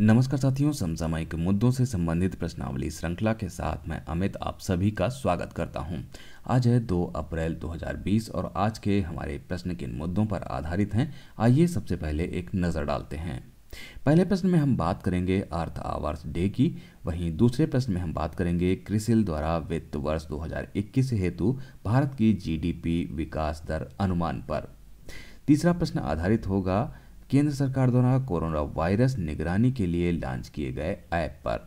नमस्कार साथियों समसामयिक मुद्दों से संबंधित प्रश्नावली श्रृंखला के साथ मैं अमित आप सभी का स्वागत करता हूं। आज है 2 अप्रैल 2020 और आज के हमारे प्रश्न किन मुद्दों पर आधारित हैं आइए सबसे पहले एक नज़र डालते हैं पहले प्रश्न में हम बात करेंगे अर्थ आवर्स डे की वहीं दूसरे प्रश्न में हम बात करेंगे क्रिसिल द्वारा वित्त वर्ष 2021 हेतु भारत की जीडीपी विकास दर अनुमान पर तीसरा प्रश्न आधारित होगा केंद्र सरकार द्वारा कोरोना वायरस निगरानी के लिए लॉन्च किए गए ऐप पर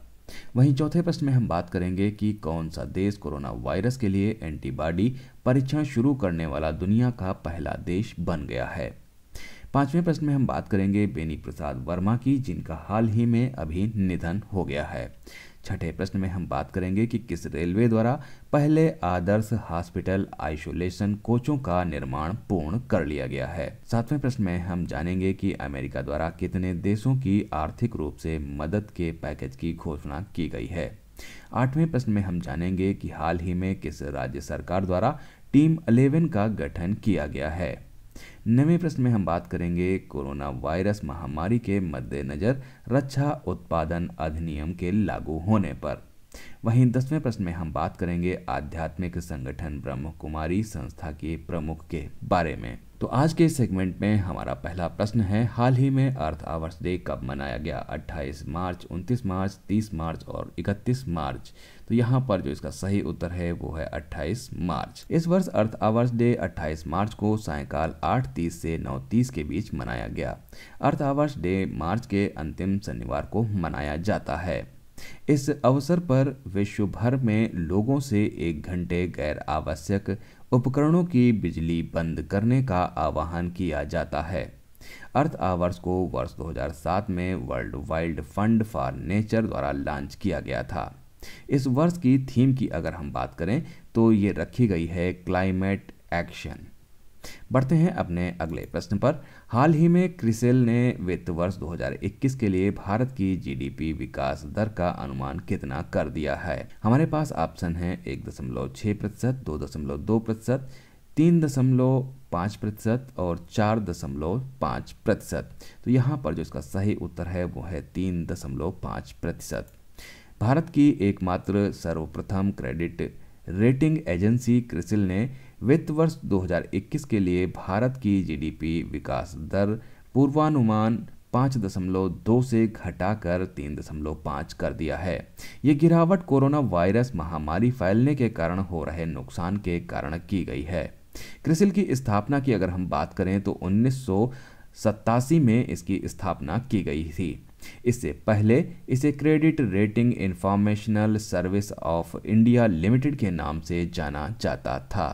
वहीं चौथे प्रश्न में हम बात करेंगे कि कौन सा देश कोरोना वायरस के लिए एंटीबॉडी परीक्षण शुरू करने वाला दुनिया का पहला देश बन गया है पांचवें प्रश्न में हम बात करेंगे बेनी प्रसाद वर्मा की जिनका हाल ही में अभी निधन हो गया है छठे प्रश्न में हम बात करेंगे कि किस रेलवे द्वारा पहले आदर्श हॉस्पिटल आइसोलेशन कोचों का निर्माण पूर्ण कर लिया गया है सातवें प्रश्न में हम जानेंगे कि अमेरिका द्वारा कितने देशों की आर्थिक रूप से मदद के पैकेज की घोषणा की गई है आठवें प्रश्न में हम जानेंगे कि हाल ही में किस राज्य सरकार द्वारा टीम अलेवन का गठन किया गया है नवे प्रश्न में हम बात करेंगे कोरोना वायरस महामारी के मद्देनज़र रक्षा उत्पादन अधिनियम के लागू होने पर वहीं दसवें प्रश्न में हम बात करेंगे आध्यात्मिक संगठन ब्रह्म कुमारी संस्था के प्रमुख के बारे में तो आज के सेगमेंट में हमारा पहला प्रश्न है हाल ही में अर्थ आवर्स डे कब मनाया गया 28 मार्च 29 मार्च 30 मार्च और 31 मार्च तो यहाँ पर जो इसका सही उत्तर है वो है 28 मार्च इस वर्ष अर्थ आवर्स डे 28 मार्च को सायकाल 8:30 से 9:30 के बीच मनाया गया अर्थ आवर्स डे मार्च के अंतिम शनिवार को मनाया जाता है इस अवसर पर विश्व भर में लोगों से एक घंटे गैर आवश्यक उपकरणों की बिजली बंद करने का आह्वान किया जाता है अर्थ आवर्स को वर्ष 2007 में World Wild Fund for Nature द्वारा लॉन्च किया गया था इस वर्ष की थीम की अगर हम बात करें तो ये रखी गई है क्लाइमेट एक्शन बढ़ते हैं अपने अगले प्रश्न पर हाल ही में क्रिसेल ने वित्त वर्ष 2021 के लिए भारत की जीडीपी विकास दर का अनुमान कितना कर दिया है हमारे पास ऑप्शन है एक दशमलव छह प्रतिशत दो दशमलव दो प्रतिशत तीन दशमलव पाँच प्रतिशत और चार दशमलव पाँच प्रतिशत तो यहाँ पर जो इसका सही उत्तर है वो है तीन दशमलव पाँच प्रतिशत भारत की एकमात्र सर्वप्रथम क्रेडिट रेटिंग एजेंसी क्रिसिल ने वित्त वर्ष 2021 के लिए भारत की जीडीपी विकास दर पूर्वानुमान पाँच दशमलव दो से घटाकर तीन दशमलव पाँच कर दिया है ये गिरावट कोरोना वायरस महामारी फैलने के कारण हो रहे नुकसान के कारण की गई है क्रिसिल की स्थापना की अगर हम बात करें तो उन्नीस में इसकी स्थापना की गई थी इससे पहले इसे Credit Rating Informational Service of India Limited के नाम से जाना जाता था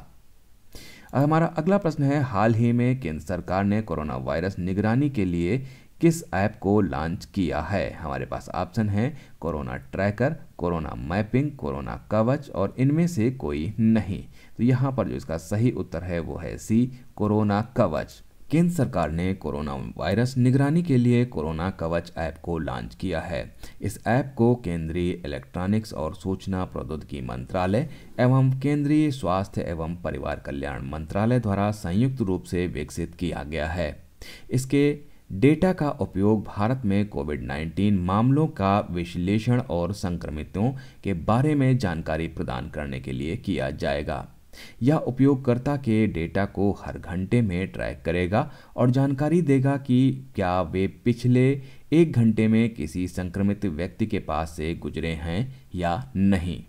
हमारा अगला प्रश्न है हाल ही में केंद्र सरकार ने कोरोना वायरस निगरानी के लिए किस ऐप को लॉन्च किया है हमारे पास ऑप्शन है corona tracker corona mapping corona Kavach और इनमें से कोई नहीं तो यहाँ पर जो इसका सही उत्तर है वो है सी कोरोना कवच केंद्र सरकार ने कोरोना वायरस निगरानी के लिए कोरोना कवच ऐप को लॉन्च किया है इस ऐप को केंद्रीय इलेक्ट्रॉनिक्स और सूचना प्रौद्योगिकी मंत्रालय एवं केंद्रीय स्वास्थ्य एवं परिवार कल्याण मंत्रालय द्वारा संयुक्त रूप से विकसित किया गया है इसके डेटा का उपयोग भारत में कोविड 19 मामलों का विश्लेषण और संक्रमितों के बारे में जानकारी प्रदान करने के लिए किया जाएगा यह उपयोगकर्ता के डेटा को हर घंटे में ट्रैक करेगा और जानकारी देगा कि क्या वे पिछले एक घंटे में किसी संक्रमित व्यक्ति के पास से गुजरे हैं या नहीं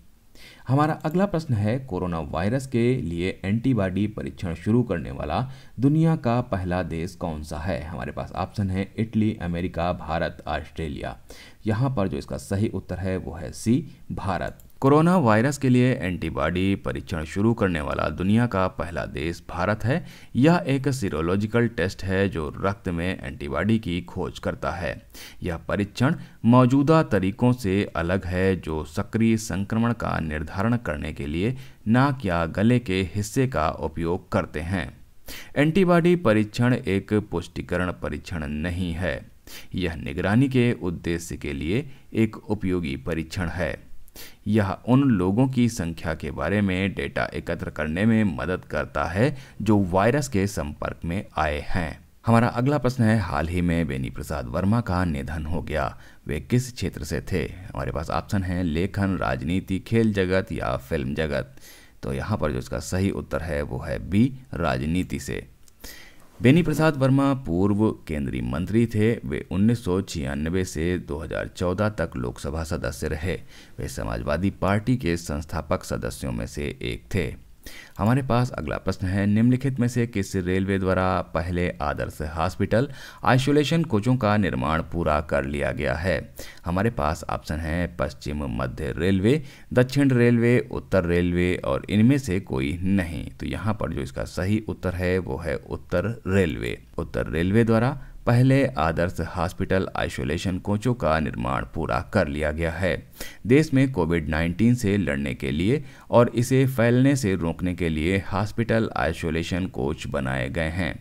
हमारा अगला प्रश्न है कोरोना वायरस के लिए एंटीबॉडी परीक्षण शुरू करने वाला दुनिया का पहला देश कौन सा है हमारे पास ऑप्शन है इटली अमेरिका भारत ऑस्ट्रेलिया यहाँ पर जो इसका सही उत्तर है वो है सी भारत कोरोना वायरस के लिए एंटीबॉडी परीक्षण शुरू करने वाला दुनिया का पहला देश भारत है यह एक सीरोलॉजिकल टेस्ट है जो रक्त में एंटीबॉडी की खोज करता है यह परीक्षण मौजूदा तरीकों से अलग है जो सक्रिय संक्रमण का निर्धारण करने के लिए नाक या गले के हिस्से का उपयोग करते हैं एंटीबॉडी परीक्षण एक पुष्टिकरण परीक्षण नहीं है यह निगरानी के उद्देश्य के लिए एक उपयोगी परीक्षण है यह उन लोगों की संख्या के बारे में डेटा एकत्र करने में मदद करता है जो वायरस के संपर्क में आए हैं हमारा अगला प्रश्न है हाल ही में बेनी प्रसाद वर्मा का निधन हो गया वे किस क्षेत्र से थे हमारे पास ऑप्शन है लेखन राजनीति खेल जगत या फिल्म जगत तो यहाँ पर जो इसका सही उत्तर है वो है बी राजनीति से बेनी प्रसाद वर्मा पूर्व केंद्रीय मंत्री थे वे उन्नीस से 2014 तक लोकसभा सदस्य रहे वे समाजवादी पार्टी के संस्थापक सदस्यों में से एक थे हमारे पास अगला प्रश्न है निम्नलिखित में से किस रेलवे द्वारा पहले आदर्श हॉस्पिटल आइसोलेशन कोचों का निर्माण पूरा कर लिया गया है हमारे पास ऑप्शन है पश्चिम मध्य रेलवे दक्षिण रेलवे उत्तर रेलवे और इनमें से कोई नहीं तो यहाँ पर जो इसका सही उत्तर है वो है उत्तर रेलवे उत्तर रेलवे द्वारा पहले आदर्श हॉस्पिटल आइसोलेशन कोचों का निर्माण पूरा कर लिया गया है देश में कोविड 19 से लड़ने के लिए और इसे फैलने से रोकने के लिए हॉस्पिटल आइसोलेशन कोच बनाए गए हैं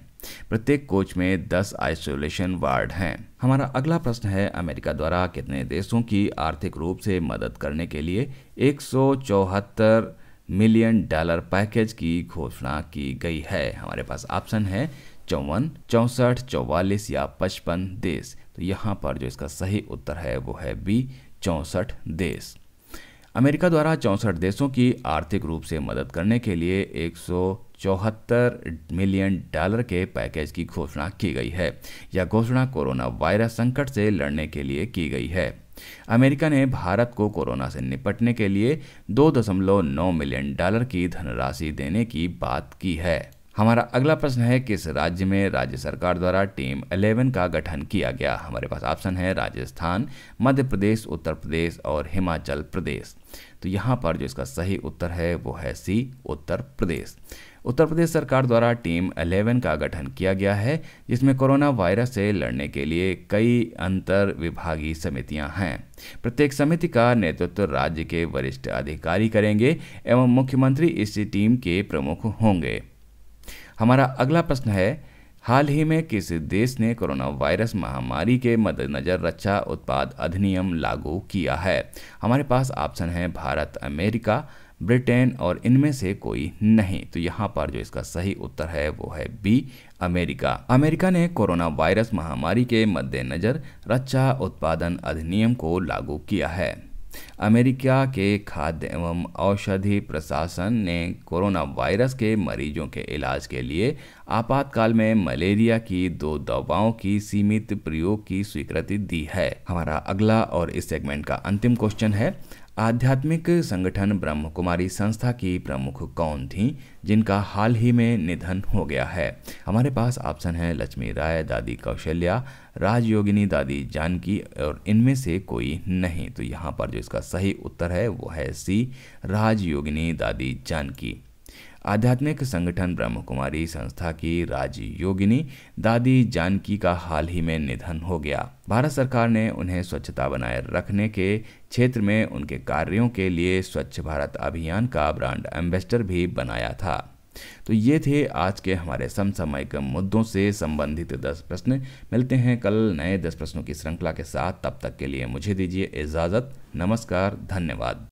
प्रत्येक कोच में 10 आइसोलेशन वार्ड हैं हमारा अगला प्रश्न है अमेरिका द्वारा कितने देशों की आर्थिक रूप से मदद करने के लिए एक मिलियन डॉलर पैकेज की घोषणा की गई है हमारे पास ऑप्शन है चौवन चौंसठ चौवालीस या पचपन देश तो यहाँ पर जो इसका सही उत्तर है वो है बी चौंसठ देश अमेरिका द्वारा चौंसठ देशों की आर्थिक रूप से मदद करने के लिए एक चौहत्तर मिलियन डॉलर के पैकेज की घोषणा की गई है यह घोषणा कोरोना वायरस संकट से लड़ने के लिए की गई है अमेरिका ने भारत को कोरोना से निपटने के लिए 2.9 मिलियन डॉलर की धनराशि देने की बात की है हमारा अगला प्रश्न है किस राज्य में राज्य सरकार द्वारा टीम 11 का गठन किया गया हमारे पास ऑप्शन है राजस्थान मध्य प्रदेश उत्तर प्रदेश और हिमाचल प्रदेश तो यहाँ पर जो इसका सही उत्तर है वो है सी उत्तर प्रदेश उत्तर प्रदेश सरकार द्वारा टीम 11 का गठन किया गया है जिसमें कोरोना वायरस से लड़ने के लिए कई अंतर विभागीय समितियां हैं प्रत्येक समिति का नेतृत्व राज्य के वरिष्ठ अधिकारी करेंगे एवं मुख्यमंत्री इस टीम के प्रमुख होंगे हमारा अगला प्रश्न है हाल ही में किस देश ने कोरोना वायरस महामारी के मद्देनज़र रक्षा उत्पाद अधिनियम लागू किया है हमारे पास ऑप्शन है भारत अमेरिका ब्रिटेन और इनमें से कोई नहीं तो यहाँ पर जो इसका सही उत्तर है वो है बी अमेरिका अमेरिका ने कोरोना वायरस महामारी के मद्देनज़र रक्षा उत्पादन अधिनियम को लागू किया है अमेरिका के खाद्य एवं औषधि प्रशासन ने कोरोना वायरस के मरीजों के इलाज के लिए आपातकाल में मलेरिया की दो दवाओं की सीमित प्रयोग की स्वीकृति दी है हमारा अगला और इस सेगमेंट का अंतिम क्वेश्चन है आध्यात्मिक संगठन ब्रह्म कुमारी संस्था की प्रमुख कौन थी जिनका हाल ही में निधन हो गया है हमारे पास ऑप्शन है लक्ष्मी राय दादी कौशल्या राजयोगिनी दादी जानकी और इनमें से कोई नहीं तो यहाँ पर जो इसका सही उत्तर है वो है सी राजयोगिनी दादी जानकी आध्यात्मिक संगठन ब्रह्म कुमारी संस्था की राजी योगिनी दादी जानकी का हाल ही में निधन हो गया भारत सरकार ने उन्हें स्वच्छता बनाए रखने के क्षेत्र में उनके कार्यों के लिए स्वच्छ भारत अभियान का ब्रांड एम्बेसडर भी बनाया था तो ये थे आज के हमारे समसामयिक मुद्दों से संबंधित दस प्रश्न मिलते हैं कल नए दस प्रश्नों की श्रृंखला के साथ तब तक के लिए मुझे दीजिए इजाज़त नमस्कार धन्यवाद